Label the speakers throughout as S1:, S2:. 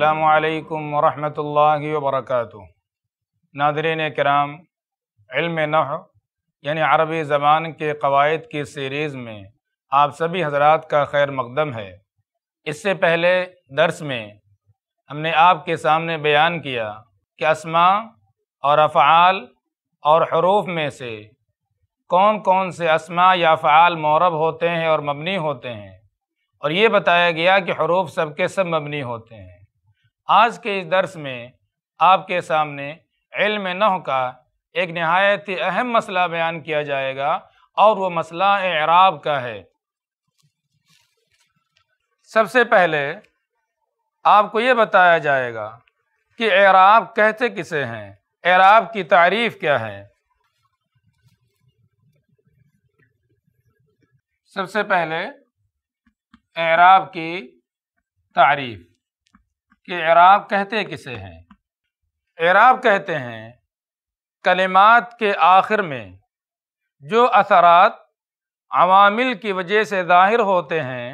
S1: अल्लाम वरहमतुल्लाहि वबरकातु नादरीन कराम इल्म नह यानी अरबी ज़बान के कवायद की सीरीज़ में आप सभी हजरात का खैर मकदम है इससे पहले दर्स में हमने आपके सामने बयान किया कि असमा और अफ़ाल और हरूफ में से कौन कौन से असमा या फ़ाल मौरब होते हैं और मबनी होते हैं और ये बताया गया कि हरूफ सब के सब मबनी होते हैं आज के इस दर्स में आपके सामने इल्म नह का एक नहायत ही अहम मसला बयान किया जाएगा और वह मसला एराब का है सबसे पहले आपको ये बताया जाएगा कि एराब कहते किसे हैं एराब की तारीफ क्या है सबसे पहले एराब की तारीफ कि एराब कहते किसे हैं एराब कहते हैं कलिमात के आखिर में जो असरात अवामिल की वजह से ज़ाहिर होते हैं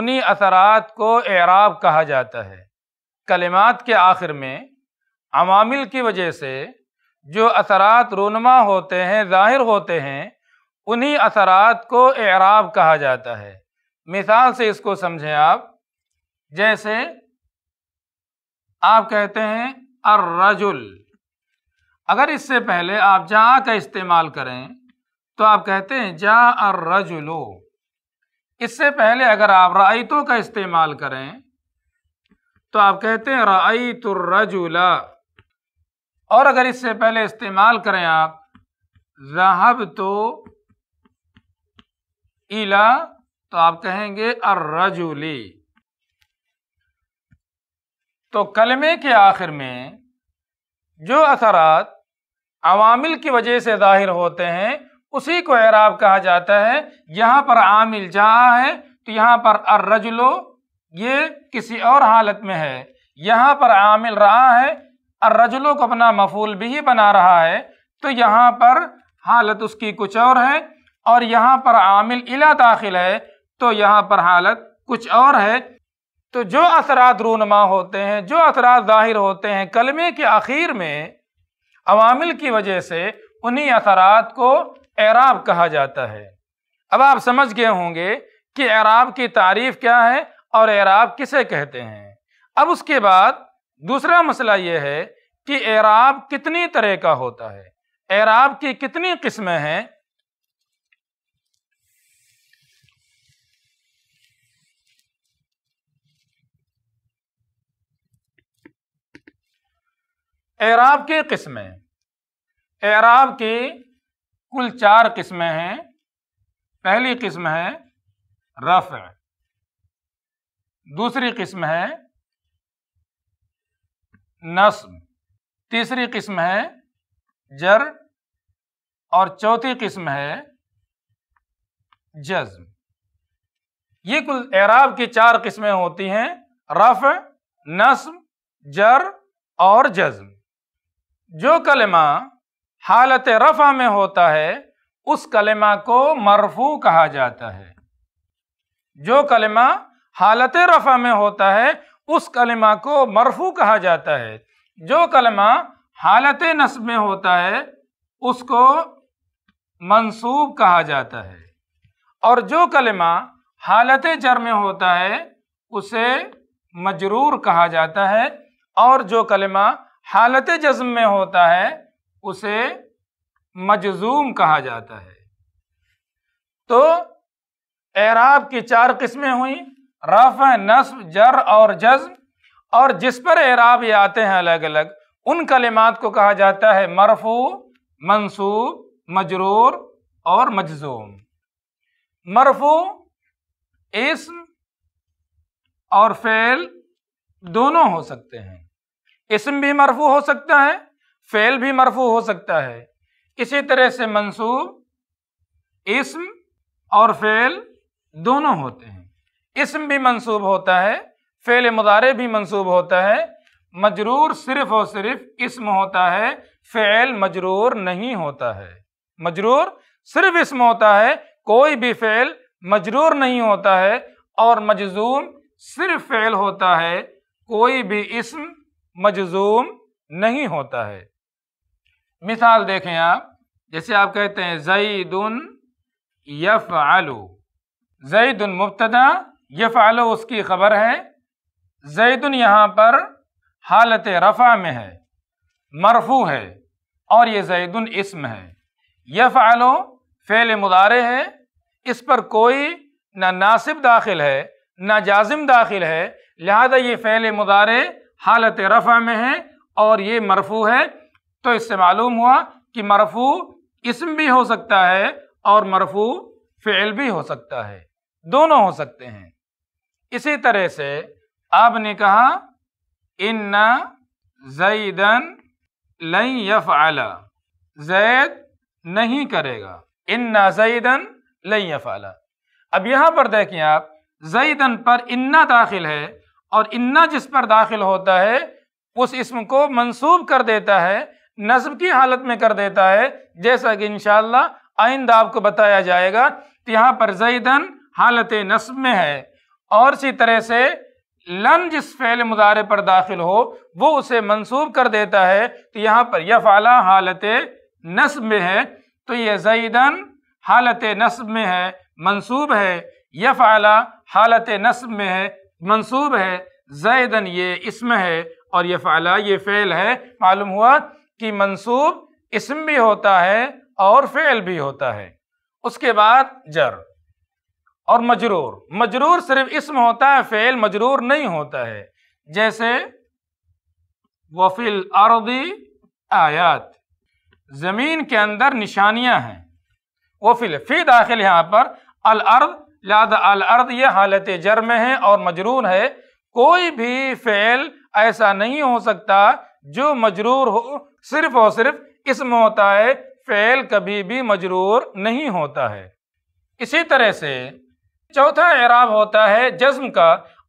S1: उन्हीं असरात को एराब कहा जाता है कलिमात के आखिर में अवामिल की वजह से जो असरात रूनमा होते हैं ज़ाहिर होते हैं उन्हीं असरात को एराब कहा जाता है मिसाल से इसको समझें आप जैसे आप कहते हैं अर्रजुल अगर इससे पहले आप जा का इस्तेमाल करें तो आप कहते हैं जा अर्रजुलो इससे पहले अगर आप राइतों का इस्तेमाल करें तो आप कहते हैं राइतुर्रजुला और अगर इससे पहले इस्तेमाल करें आप जहब तो इला तो आप कहेंगे अर्रजुली तो कलमे के आखिर में जो असरात अवामिल की वजह से जाहिर होते हैं उसी को एराब कहा जाता है यहाँ पर आमिल जहाँ है तो यहाँ पर अर्रजलो ये किसी और हालत में है यहाँ पर आमिल रहा है अर्रजलो को अपना मफूल भी बना रहा है तो यहाँ पर हालत उसकी कुछ और है और यहाँ पर आमिल इला दाखिल है तो यहाँ पर हालत कुछ और है तो जो असरात रूनमा होते हैं जो असरात ज़ाहिर होते हैं कलमे के आखिर में अवामिल की वजह से उन्हीं असरात को एराब कहा जाता है अब आप समझ गए होंगे कि एराब की तारीफ़ क्या है और एराब किसे कहते हैं अब उसके बाद दूसरा मसला ये है कि एराब कितनी तरह का होता है एराब की कितनी किस्में हैं एराब की किस्में एराब की कुल चार किस्में हैं पहली किस्म है रफ दूसरी किस्म है नस्म तीसरी किस्म है जर और चौथी किस्म है जज्म ये कुल एराब की चार किस्में होती हैं रफ नस्म जर और जज्म जो कलमा हालत रफ़ा में होता है उस कलमा को मरफू कहा जाता है जो कलमा हालत रफ़ा में होता है उस कलमा को मरफू कहा जाता है जो कलमा हालत नस्ब में होता है उसको मंसूब कहा जाता है और जो कलमा हालत जर में होता है उसे मजरूर कहा जाता है और जो कलमा हालत जज्म में होता है उसे मजजूम कहा जाता है तो एराब की चार किस्में हुई रफ नस्ब जर और जज्म और जिस पर एराब ये आते हैं अलग अलग उन कलिमात को कहा जाता है मरफू मंसूब मजरूर और मजजूम मरफू इसम और फेल दोनों हो सकते हैं इसम भी मरफू हो सकता है फेल भी मरफू हो सकता है इसी तरह से मंसूब इसम और फेल दोनों होते हैं इसम भी मंसूब होता है फेल मुदारे भी मंसूब होता है मजरूर सिर्फ और सिर्फ इसम होता है फेल मजरूर नहीं होता है मजरूर सिर्फ इसम होता है कोई भी फेल मजरूर नहीं होता है और मजजूम सिर्फ फेल होता है कोई भी इसम मजजूम नहीं होता है मिसाल देखें आप जैसे आप कहते हैं उन यफ आलू उन मुबतदा यफ आलू उसकी खबर है उन यहाँ पर हालत रफ़ा में है मरफू है और ये जैदन इसम है यफ आलो फ़ेल मुदारे है इस पर कोई ना नासिब दाखिल है ना जाजिम दाखिल है लिहाजा ये फ़ेल मुदारे हालत रफ़ा में है और ये मरफू है तो इससे मालूम हुआ कि मरफू इसम भी हो सकता है और मरफू फेल भी हो सकता है दोनों हो सकते हैं इसी तरह से आपने कहा इन्ना जईदन लई यफ आला जैद नहीं करेगा इन्ना जईदन लई यफ आला अब यहाँ पर देखें आप जईदन पर इन्ना दाखिल है और इन्ना जिस पर दाखिल होता है उस इसम को मंसूब कर देता है नस्ब की हालत में कर देता है जैसा कि इनशाला आइंदा आपको बताया जाएगा तो यहाँ पर जईदन हालत नस्ब में है और इसी तरह से लन जिस फ़ैल मुदारे पर दाखिल हो वो उसे मंसूब कर देता है तो यहाँ पर यह फाला हालत नस्ब में है तो यह जईदन हालत नस्ब में है मंसूब है यह फाला हालत नस्ब में है मनसूब है जैदन ये इसम है और ये फ़ाला ये फ़ेल है मालूम हुआ कि मनसूब इसम भी होता है और फ़ेल भी होता है उसके बाद जर और मजरूर मजरूर सिर्फ इसम होता है फ़ेल मजरूर नहीं होता है जैसे वफिल आरदी आयात ज़मीन के अंदर निशानियां हैं वफिल फ़ी दाखिल यहाँ पर अल अर्द लिहाजा अल अर्द ये हालत जर्म है और मजरूर है कोई भी फ़ेल ऐसा नहीं हो सकता जो मजरूर हो सिर्फ और सिर्फ इसम होता है फ़ेल कभी भी मजरूर नहीं होता है इसी तरह से चौथा एराब होता है जज्म का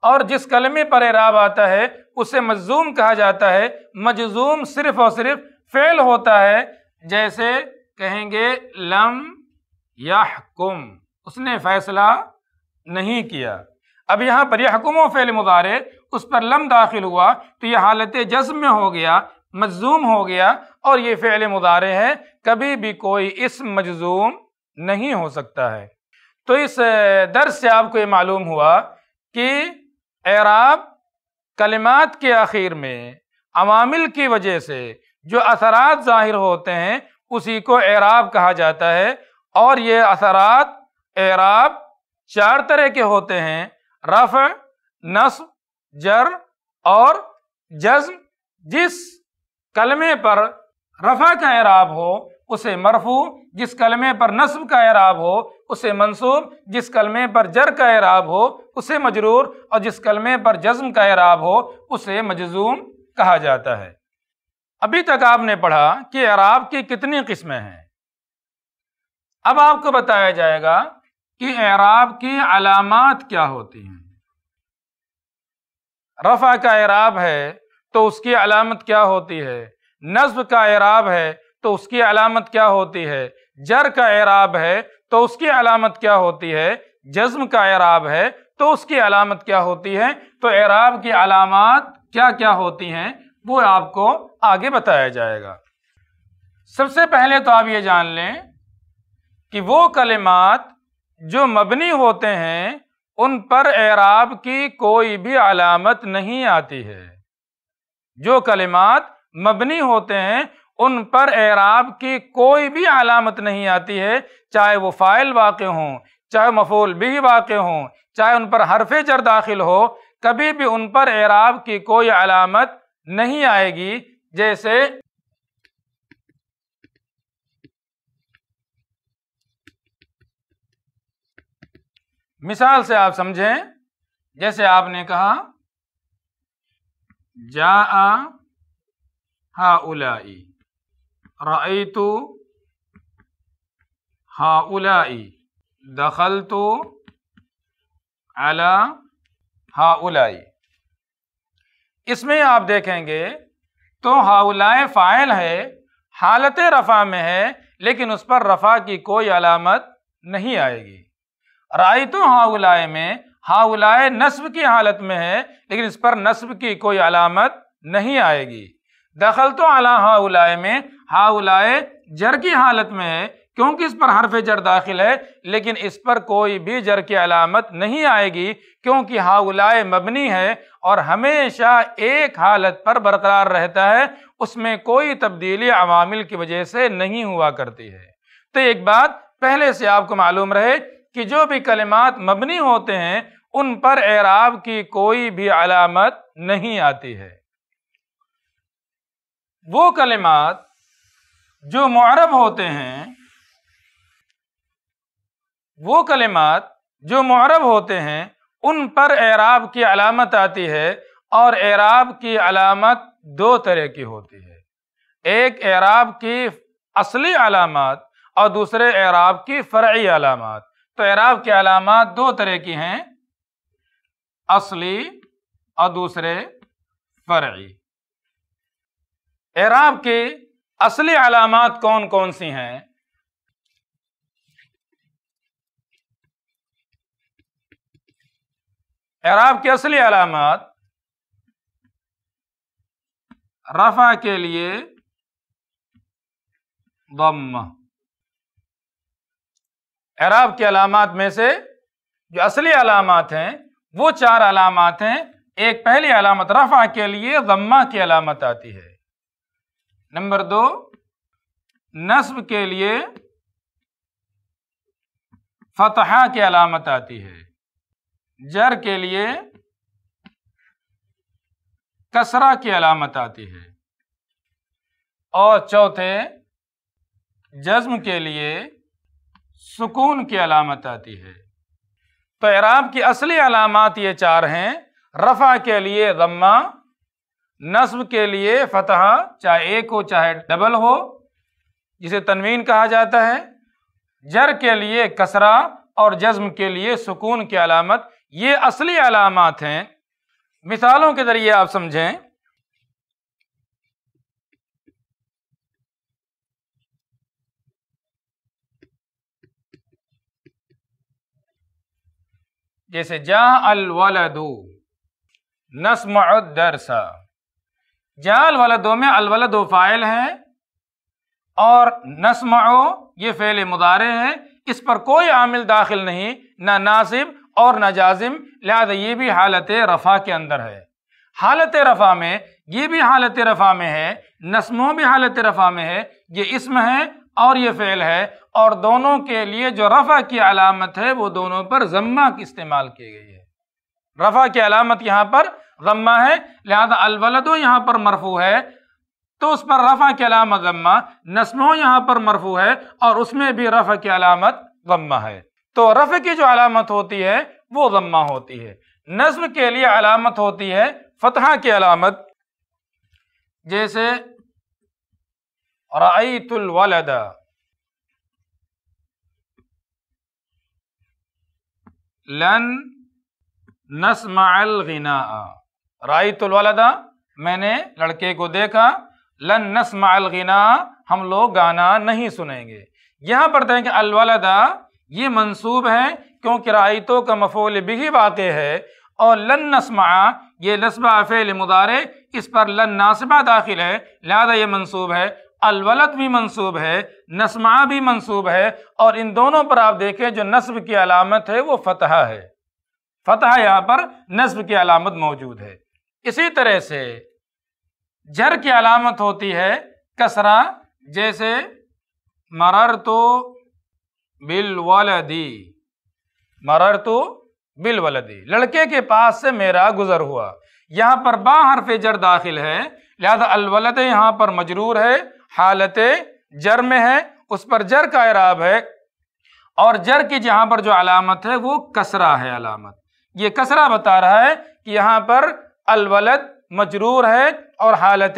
S1: और जिस कलमे पर एराब आता है उसे मजजूम कहा जाता है मजजूम सिर्फ और सिर्फ फ़ेल होता है जैसे कहेंगे लम याकुम उसने फैसला नहीं किया अब यहाँ पर यहकुम फ़ैल मुदारे उस पर लम दाखिल हुआ तो यह हालत जज्म में हो गया मजजूम हो गया और ये फ़ैल मुदारे है कभी भी कोई इस मजजूम नहीं हो सकता है तो इस दर से आपको ये मालूम हुआ कि एराब कलिमात के आखिर में अवामिल की वजह से जो असरात ज़ाहिर होते हैं उसी को एराब कहा जाता है और ये असरात एराब चार तरह के होते हैं रफ नस जर और जज्म जिस कलमे पर रफा का एराब हो उसे मरफू जिस कलमे पर नस्ब का एराब हो उसे मंसूब जिस कलमे पर जर का एराब हो उसे मजरूर और जिस कलमे पर जज्म का एराब हो उसे मजजूम कहा जाता है अभी तक आपने पढ़ा कि एराब की कितनी किस्में हैं अब आपको बताया जाएगा कि एराब की अलामत क्या होती हैं रफ़ा का एराब है तो उसकी अलामत क्या होती है नस्ब का एराब है तो उसकी अलामत क्या होती है जर का एराब है तो उसकी अलामत क्या होती है जज्म का एराब है तो उसकी अलामत क्या होती है तो एराब की अलामत क्या क्या होती हैं वो आपको आगे बताया जाएगा सबसे पहले तो आप ये जान लें कि वो कलिमात जो मबनी होते हैं उन पर एराब की कोई भी अलामत नहीं आती है जो कलिमात मबनी होते हैं उन पर एराब की कोई भी अलामत नहीं आती है चाहे वो फ़ाइल वाक़ हों चाहे मफूल भी वाक़ हों चाहे उन पर हरफे जर दाखिल हो कभी भी उन पर एराब की कोई अलामत नहीं आएगी जैसे मिसाल से आप समझें जैसे आपने कहा जा आ हा उलाई रई तो हा उलाई दखल तो अला हा उलाई इसमें आप देखेंगे तो हाउलाए फ़ाइल है हालत रफ़ा में है लेकिन उस पर रफ़ा की कोई अलामत नहीं आएगी राय तो हाउलाए में हाउलाए नस्ब की हालत में है लेकिन इस पर नस्ब की कोई अलामत नहीं आएगी दखल तो अला हाउलाए में हाउलाए जर की हालत में है क्योंकि इस पर हरफ जर दाखिल है लेकिन इस पर कोई भी जर की अलामत नहीं आएगी क्योंकि हाउलाए मबनी है और हमेशा एक हालत पर बरकरार रहता है उसमें कोई तब्दीली अवामिल की वजह से नहीं हुआ करती है तो एक बात पहले से आपको मालूम रहे कि जो भी कलिमात मबनी होते हैं उन पर एराब की कोई भी अलामत नहीं आती है वो कलिमात जो मरब होते हैं वो कलिमात जो मरब होते हैं उन पर एराब की अलामत आती है और एराब की अलामत दो तरह की होती है एक एराब की असली अलामत और दूसरे एराब की फ़र्ी अलामत एराब की अलामत दो तरह की हैं असली और दूसरे फरी एराब की असली अलामत कौन कौन सी हैं एराब की असली अलामत रफा के लिए दम्मा एराब की अलामत में से जो असली अलामत हैं वो चार अलामत हैं एक पहली अलामत रफ़ा के लिए गम्मा की अलामत आती है नंबर दो नस्ब के लिए फतहा की अलामत आती है जर के लिए कसरा की अलामत आती है और चौथे जज्म के लिए सुकून की अलामत आती है तो एराब की असली अलामत ये चार हैं रफ़ा के लिए गम्मा नस्ब के लिए फतह चाहे एक हो चाहे डबल हो जिसे तनवीन कहा जाता है जर के लिए कसरा और जज्म के लिए सुकून की अलामत ये असली अलामत हैं मिसालों के ज़रिए आप समझें जैसे जा अल वलदू नसमदरसा जा अल वलदो में अल वलदो फ़ाइल है और नसमो ये फ़ैल मुदारे हैं इस पर कोई आमिल दाखिल नहीं ना नासिब और ना जाजिम लिहाजा ये भी हालत रफ़ा के अंदर है हालत रफ़ा में ये भी हालत रफ़ा में है नस्मों भी हालत रफ़ा में है ये इसम है और ये फ़ैल है और दोनों के लिए जो रफ़ा की अलामत है वो दोनों पर जम्मा की इस्तेमाल की गई है रफ़ा की अलामत यहाँ पर जम्मा है लिहाजा अलवलदो यहाँ पर मरफू है तो उस पर रफ़ा की अलामत जम्मा नस्मो यहाँ पर मरफू है और उसमें भी रफ़ की अलामत जम्मा है तो रफ़ की जो अलामत होती है वो जम्मा होती है नस्म के लिए अलामत होती है फतहा की अलामत जैसे रईतुलवलदा लन नसमाल गिना राई तुलवालदा मैंने लड़के को देखा लन नसमाल अलगना हम लोग गाना नहीं सुनेंगे यहाँ पर देखें अलवालदा ये मनसूब है क्योंकि रायतों का मफोल बिही वाक़ है और लन नसमा ये नसबा फ़ेल मुदारे इस पर लन नासिबा दाखिल है लिहाजा ये मनसूब है अलवलत भी मंसूब है नस्मा भी मंसूब है और इन दोनों पर आप देखें जो नस्ब की अलामत है वो फतह है फतह यहां पर नस्ब की अलामत मौजूद है इसी तरह से जर की अलामत होती है कसरा जैसे मरर तो बिल वलदी मरर तो बिल वलदी लड़के के पास से मेरा गुजर हुआ यहां पर बाहर हरफ जर दाखिल है लिहाजा अलवलद यहां पर मजरूर है हालत जर में है उस पर जर का इराब है और जर की जहां पर जो अलामत है वो कसरा है अलामत ये कसरा बता रहा है कि यहां पर अलवलद मजरूर है और हालत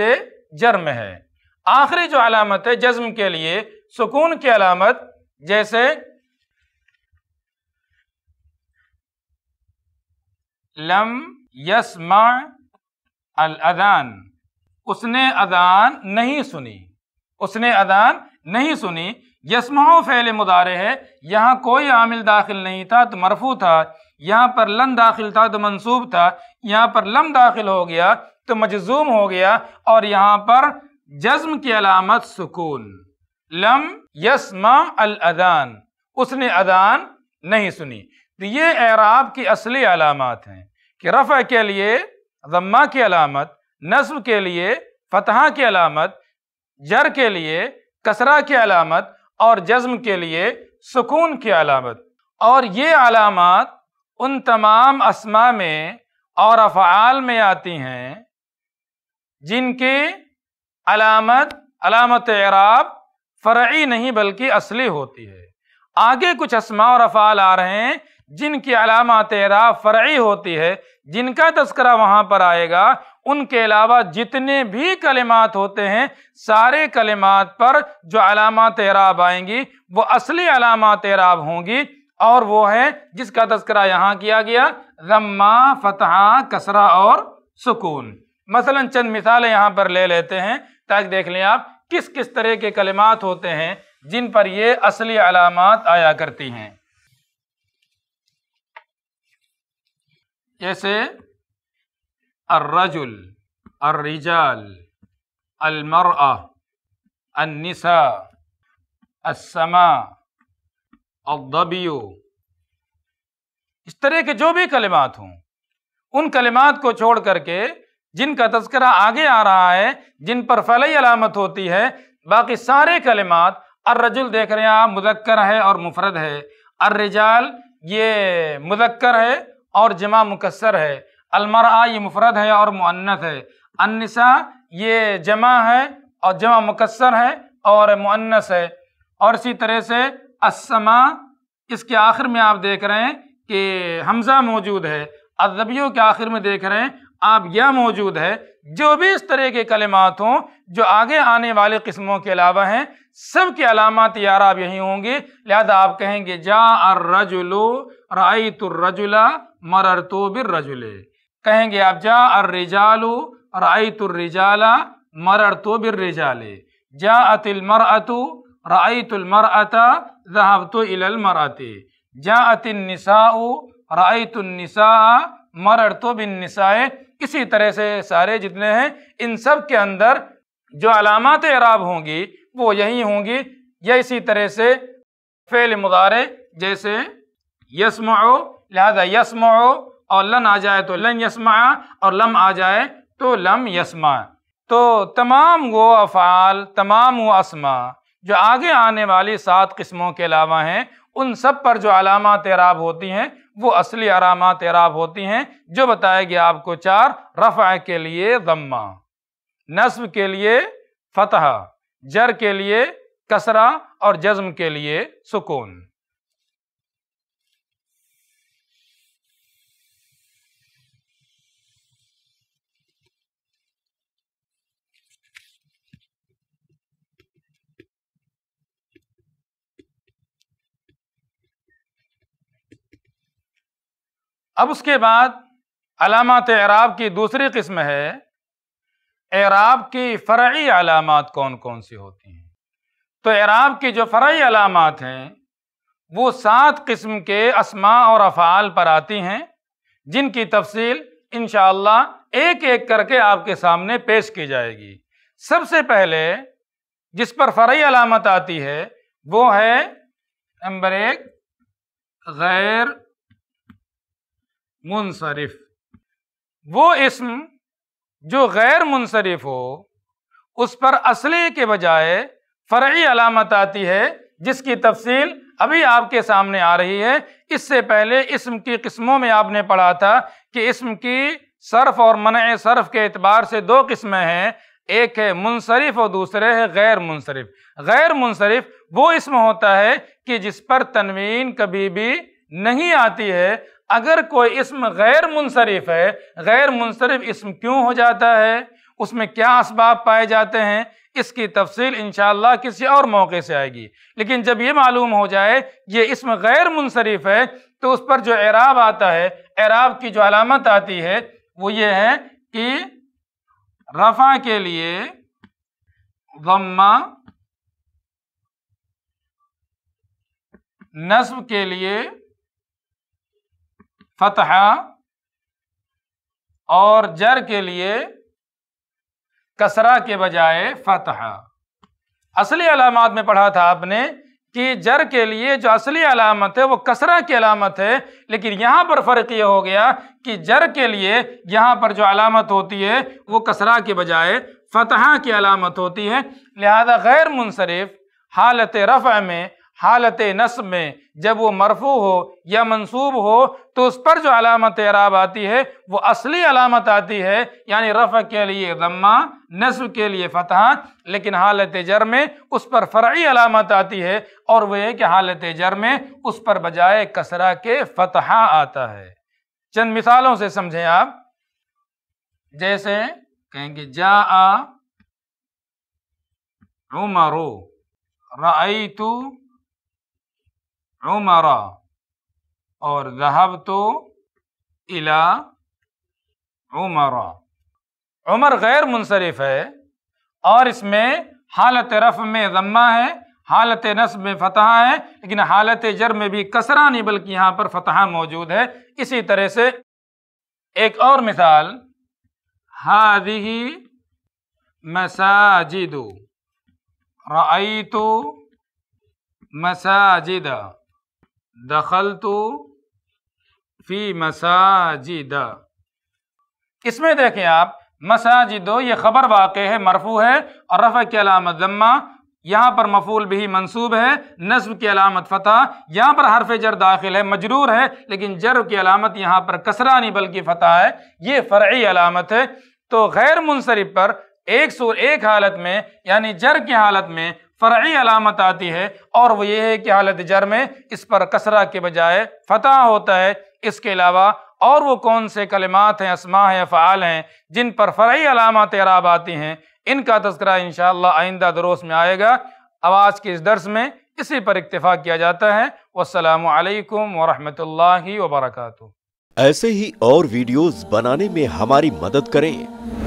S1: जर में है आखिरी जो अलामत है जज्म के लिए सुकून की अलामत जैसे लम यसमा अल अदान उसने अदान नहीं सुनी उसने अदान नहीं सुनी यसमा फ़ैल मुदारे है यहाँ कोई आमिल दाखिल नहीं था तो मरफू था यहाँ पर लम दाखिल था तो मनसूब था यहाँ पर लम दाखिल हो गया तो मजजूम हो गया और यहाँ पर जज्म की अलामत सुकून लम यसमा अल अदान उसने अदान नहीं सुनी तो ये एराब की असली अलामत हैं कि रफ़ के लिए ज़म्मा की अलामत नस्ब के लिए फ़तह की अलामत जर के लिए कसरा की अलामत और जज्म के लिए सुकून की अलामत और ये अलामत उन तमाम असमा में और अफ़ाल में आती हैं जिनके अलामत अलामत एराब फ़र्ी नहीं बल्कि असली होती है आगे कुछ असमा और अफ़ाल आ रहे हैं जिनकी अलामत एराब फ़र्ी होती है जिनका तस्करा वहाँ पर आएगा उनके अलावा जितने भी कलिमात होते हैं सारे कलिमात पर जो अलामत एराब आएंगी वो असली अलामत एराब होंगी और वो है जिसका तस्करा यहाँ किया गया रम्मा फतहा कसरा और सुकून मसलन चंद मिसालें यहाँ पर ले लेते हैं ताकि देख लें आप किस किस तरह के कलिमात होते हैं जिन पर ये असली अलामत आया करती हैं जैसे الرجل الرجال المرأة النساء السماء अदबियो इस तरह के जो भी कलिमात हों उन कलिमात को छोड़ करके जिनका तस्करा आगे आ रहा है जिन पर फलई अलामत होती है बाकी सारे कलिमात अर्रजुल देख रहे हैं आप मुदक्कर है और मुफरद है अर्रिजाल ये मुदक्कर है और जमा मुकसर है अलमरा ये मुफरद है और मुन्नत है अनसा ये जमा है और जमा मुकसर है और मुन्नस है और इसी तरह से असमा इसके आखिर में आप देख रहे हैं कि हमज़ा मौजूद है अदबियों के आखिर में देख रहे हैं आप यह मौजूद है जो भी इस तरह के कलमात हों जो आगे आने वाले किस्मों के अलावा हैं सब के अलामत यार आप यही होंगे लिहाजा आप कहेंगे जा अर रजुलो राई मरर तो बिर रजुले कहेंगे आप जा अर रिजालू आई तुर रिजाला मरर तो बिर रिजाले जा अतिल मर अतु राई तुल मर अता जहाब तो इलल मर आते जा अतिन निसाऊ राई तुलनिसा मरर तो बिन निसाए इसी तरह से सारे जितने हैं इन सब के अंदर जो अलामत इराब होंगी वो यही होंगी या इसी तरह से फ़ेल मुदारे जैसे यसमो लिहाजा यसमो और लन आ जाए तो लन यसमा और लम आ जाए तो लम यसमा तो तमाम वो अफ़ाल तमाम वो असमा जो आगे आने वाली सात किस्मों के अलावा हैं उन सब पर जो अलामत तैराब होती हैं वो असली अलामा तैराब होती हैं जो बताएगी आपको चार रफ़ा के लिए गम्मा नस्ब के लिए फ़तह जर के लिए कसरा और जज्म के लिए सुकून अब उसके बाद अलामत एराब की दूसरी किस्म है एराब की फ़र्ी अलामत कौन कौन सी होती हैं तो एराब की जो फ़र्ी अलामत हैं वो सात किस्म के असमा और अफ़ाल पर आती हैं जिनकी तफसील इन एक एक करके आपके सामने पेश की जाएगी सबसे पहले जिस पर फ़र्ी अलामत आती है वो है नंबर एक गैर मुनसरफ वो इसम जो गैर मुनसरफ हो उस पर असली के बजाय फ़र्ी अलामत आती है जिसकी तफसील अभी आपके सामने आ रही है इससे पहले इसम की किस्मों में आपने पढ़ा था कि इसम की सर्फ और मन सर्फ के अतबार से दो किस्में हैं एक है मुनसरफ और दूसरे है गैर मुनसरफ गैर मुनसरफ वो इसम होता है कि जिस पर तनवीन कभी भी नहीं आती है अगर कोई इसम गैर मुनसरफ है गैर मुनसरफ इसम क्यों हो जाता है उसमें क्या इसबाब पाए जाते हैं इसकी तफसील इन किसी और मौके से आएगी लेकिन जब ये मालूम हो जाए ये इसम गैर मुनसरफ है तो उस पर जो एराब आता है एराब की जो अलामत आती है वो ये है कि रफ़ा के लिए गम्मा नस्ब के लिए फतहा और जर के लिए कसरा के बजाय फतहा असली अलामत में पढ़ा था आपने कि जर के लिए जो असली अलामत है वो कसरा की अलामत है लेकिन यहाँ पर फ़र्क ये हो गया कि जर के लिए यहाँ पर जो अलामत होती है वो कसरा के बजाय फतहा की अलामत होती है लिहाजा गैर मुनसरफ हालत रफ़ में हालत नस्ब में जब वो मरफू हो या मंसूब हो तो उस पर जो अलामत अराब आती है वो असली अलामत आती है यानी रफ़ के लिए दम्मा नस्ब के लिए फतह लेकिन हालत जर में उस पर फ़र्ी अलामत आती है और वह है कि हालत जर में उस पर बजाय कसरा के फतह आता है चंद मिसालों से समझें आप जैसे कहेंगे जा आ रो उमरो रू उमरा और जहाब तो इला उमरा उमर गैर मुनसरफ है और इसमें हालत रफ़ में जम्मा है हालत नस्ब में फतह है लेकिन हालत जर में भी कसरा नहीं बल्कि यहाँ पर फतह मौजूद है इसी तरह से एक और मिसाल हादी मसाजिद रईतु मसाजिदा दखल तो फी मसाजिद इसमें देखें आप मसाजिदो ये खबर वाक़ है मरफू है और रफ़ की अलामत जम्मा यहाँ पर मफूल भी मंसूब है नस्ब की अलामत फ़तह यहाँ पर हरफ जर दाखिल है मजरूर है लेकिन जर की अलामत यहाँ पर कसरा नहीं बल्कि फ़तह है ये फ़र्ी अलामत है तो गैर मुनसरफ पर एक सौ एक हालत में यानी जर की हालत में फ़र्ी अलामत आती है और वो ये है कि हालत जर में इस पर कसरा के बजाय फतह होता है इसके अलावा और वो कौन से कलिमात हैं असमा हैं फ़ाल हैं जिन पर फ़र्ी अलामत इराब आती हैं इनका तस्करा इन आइंदा दरोस में आएगा आवाज़ के इस दर्स में इसी पर इतफ़ा किया जाता है वालकम वरहमल वबरक ऐसे ही और वीडियोज़ बनाने में हमारी मदद करें